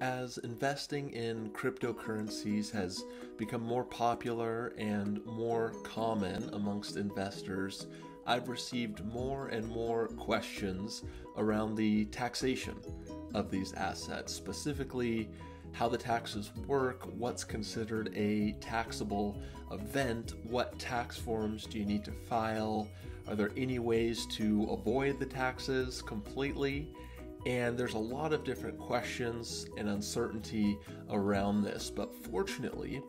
As investing in cryptocurrencies has become more popular and more common amongst investors, I've received more and more questions around the taxation of these assets, specifically how the taxes work, what's considered a taxable event, what tax forms do you need to file, are there any ways to avoid the taxes completely? And there's a lot of different questions and uncertainty around this, but fortunately,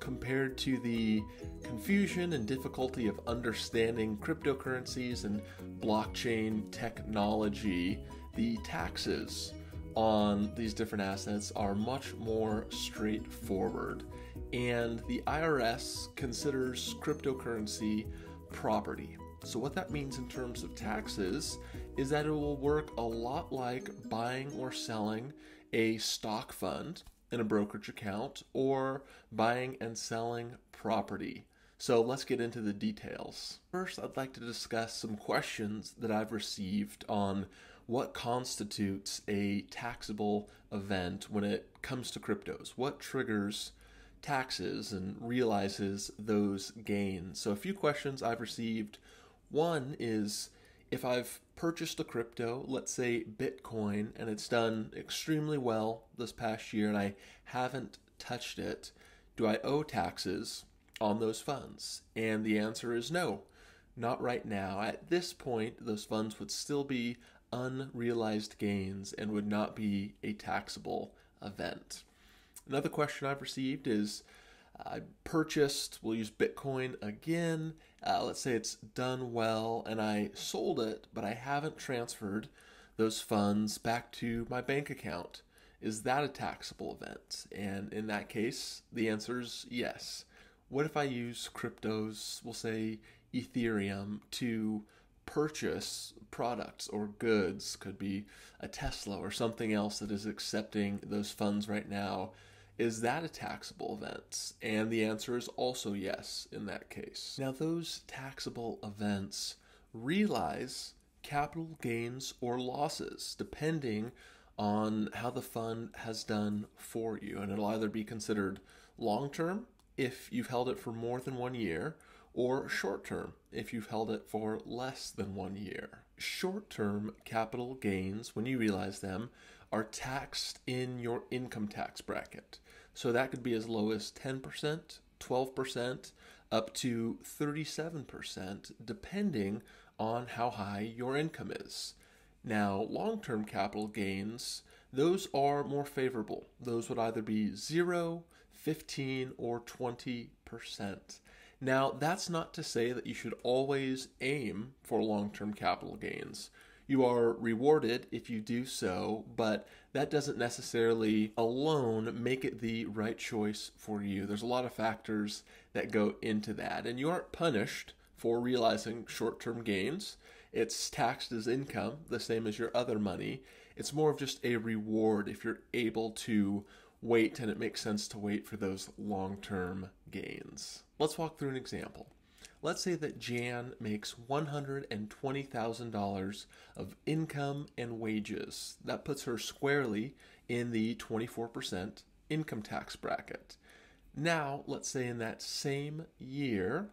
compared to the confusion and difficulty of understanding cryptocurrencies and blockchain technology, the taxes on these different assets are much more straightforward. And the IRS considers cryptocurrency property. So, what that means in terms of taxes is that it will work a lot like buying or selling a stock fund in a brokerage account or buying and selling property. So let's get into the details. First, I'd like to discuss some questions that I've received on what constitutes a taxable event when it comes to cryptos. What triggers taxes and realizes those gains? So, a few questions I've received. One is if I've purchased a crypto, let's say Bitcoin, and it's done extremely well this past year and I haven't touched it, do I owe taxes on those funds? And the answer is no, not right now. At this point, those funds would still be unrealized gains and would not be a taxable event. Another question I've received is I purchased, we'll use Bitcoin again. Uh, let's say it's done well and I sold it, but I haven't transferred those funds back to my bank account. Is that a taxable event? And in that case, the answer is yes. What if I use cryptos, we'll say Ethereum, to purchase products or goods? Could be a Tesla or something else that is accepting those funds right now is that a taxable event? And the answer is also yes in that case. Now, those taxable events realize capital gains or losses depending on how the fund has done for you. And it'll either be considered long term if you've held it for more than one year, or short term if you've held it for less than one year. Short term capital gains, when you realize them, are taxed in your income tax bracket. So that could be as low as 10%, 12%, up to 37%, depending on how high your income is. Now, long term capital gains, those are more favorable. Those would either be 0, 15, or 20%. Now, that's not to say that you should always aim for long term capital gains. You are rewarded if you do so, but that doesn't necessarily alone make it the right choice for you. There's a lot of factors that go into that, and you aren't punished for realizing short term gains. It's taxed as income, the same as your other money. It's more of just a reward if you're able to wait and it makes sense to wait for those long term gains. Let's walk through an example. Let's say that Jan makes $120,000 of income and wages. That puts her squarely in the 24% income tax bracket. Now, let's say in that same year,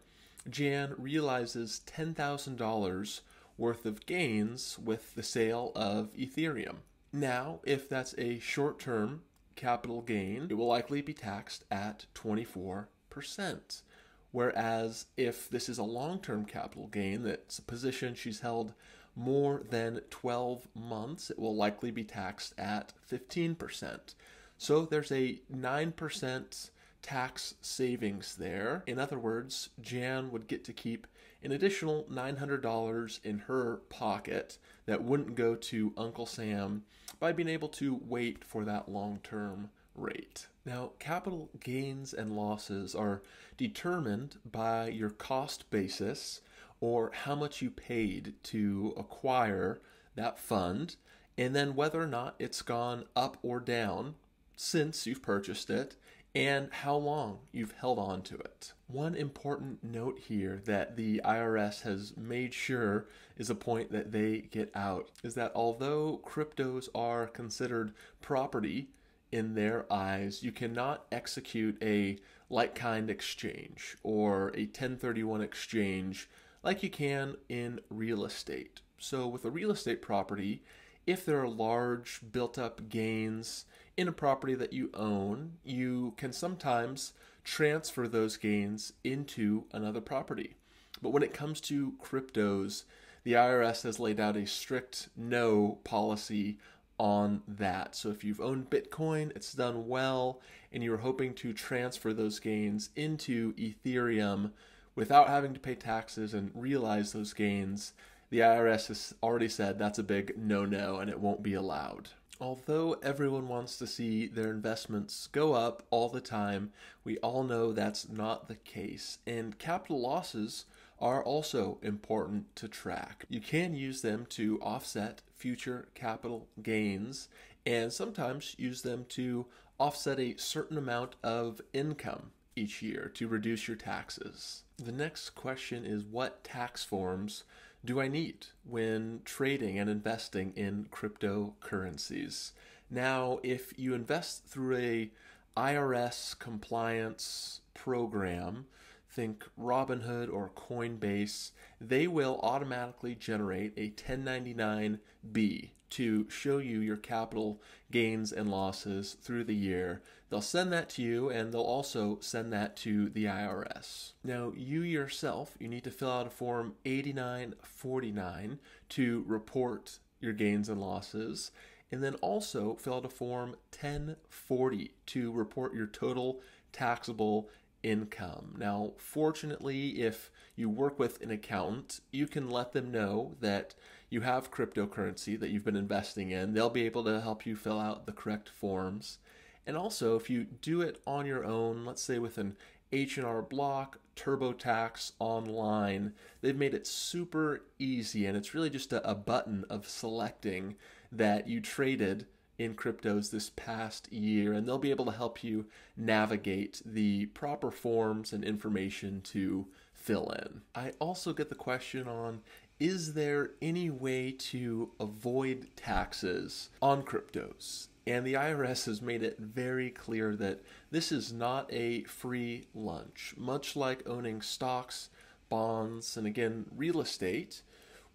Jan realizes $10,000 worth of gains with the sale of Ethereum. Now, if that's a short term capital gain, it will likely be taxed at 24%. Whereas if this is a long term capital gain, that's a position she's held more than 12 months, it will likely be taxed at 15%. So there's a 9% tax savings there. In other words, Jan would get to keep an additional $900 in her pocket that wouldn't go to Uncle Sam by being able to wait for that long term rate. Now, capital gains and losses are determined by your cost basis or how much you paid to acquire that fund, and then whether or not it's gone up or down since you've purchased it and how long you've held on to it. One important note here that the IRS has made sure is a point that they get out is that although cryptos are considered property in their eyes, you cannot execute a like kind exchange or a 1031 exchange like you can in real estate. So, with a real estate property, if there are large built up gains in a property that you own, you can sometimes transfer those gains into another property. But when it comes to cryptos, the IRS has laid out a strict no policy on that. So if you've owned Bitcoin, it's done well, and you're hoping to transfer those gains into Ethereum without having to pay taxes and realize those gains, the IRS has already said that's a big no no and it won't be allowed. Although everyone wants to see their investments go up all the time, we all know that's not the case. And capital losses are also important to track. You can use them to offset future capital gains and sometimes use them to offset a certain amount of income each year to reduce your taxes. The next question is what tax forms do I need when trading and investing in cryptocurrencies? Now, if you invest through a IRS compliance program, think Robinhood or Coinbase, they will automatically generate a 1099-B to show you your capital gains and losses through the year. They'll send that to you and they'll also send that to the IRS. Now, you yourself, you need to fill out a form 8949 to report your gains and losses and then also fill out a form 1040 to report your total taxable income. Now, fortunately, if you work with an accountant, you can let them know that you have cryptocurrency that you've been investing in. They'll be able to help you fill out the correct forms. And also, if you do it on your own, let's say with an H&R Block, TurboTax, online, they've made it super easy and it's really just a, a button of selecting that you traded in cryptos this past year, and they'll be able to help you navigate the proper forms and information to fill in. I also get the question on is there any way to avoid taxes on cryptos? And the IRS has made it very clear that this is not a free lunch. Much like owning stocks, bonds, and again, real estate,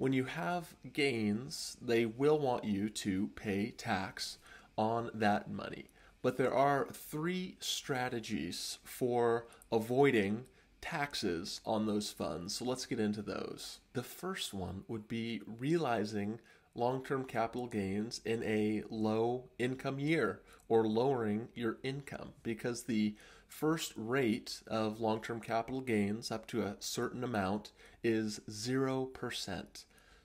when you have gains, they will want you to pay tax on that money. But there are three strategies for avoiding taxes on those funds. So let's get into those. The first one would be realizing long term capital gains in a low income year or lowering your income because the first rate of long term capital gains up to a certain amount is 0%.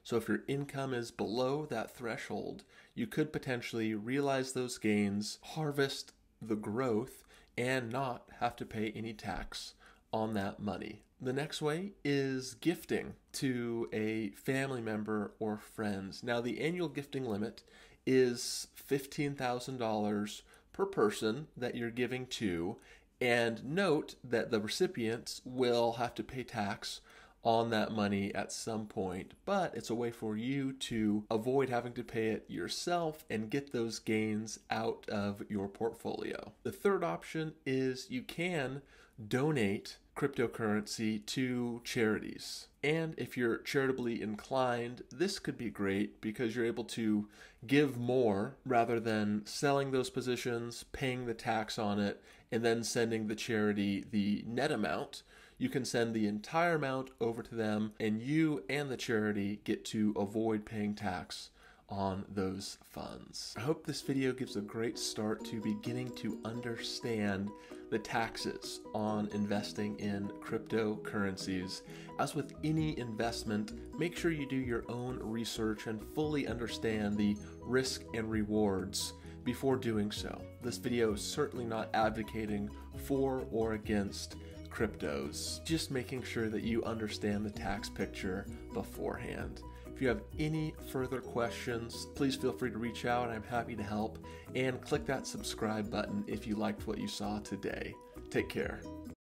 So if your income is below that threshold, you could potentially realize those gains, harvest the growth, and not have to pay any tax on that money. The next way is gifting to a family member or friends. Now, the annual gifting limit is $15,000 per person that you're giving to, and note that the recipients will have to pay tax on that money at some point, but it's a way for you to avoid having to pay it yourself and get those gains out of your portfolio. The third option is you can donate cryptocurrency to charities. And if you're charitably inclined, this could be great because you're able to give more rather than selling those positions, paying the tax on it, and then sending the charity the net amount you can send the entire amount over to them, and you and the charity get to avoid paying tax on those funds. I hope this video gives a great start to beginning to understand the taxes on investing in cryptocurrencies. As with any investment, make sure you do your own research and fully understand the risk and rewards before doing so. This video is certainly not advocating for or against cryptos, just making sure that you understand the tax picture beforehand. If you have any further questions, please feel free to reach out. I'm happy to help. And click that subscribe button if you liked what you saw today. Take care.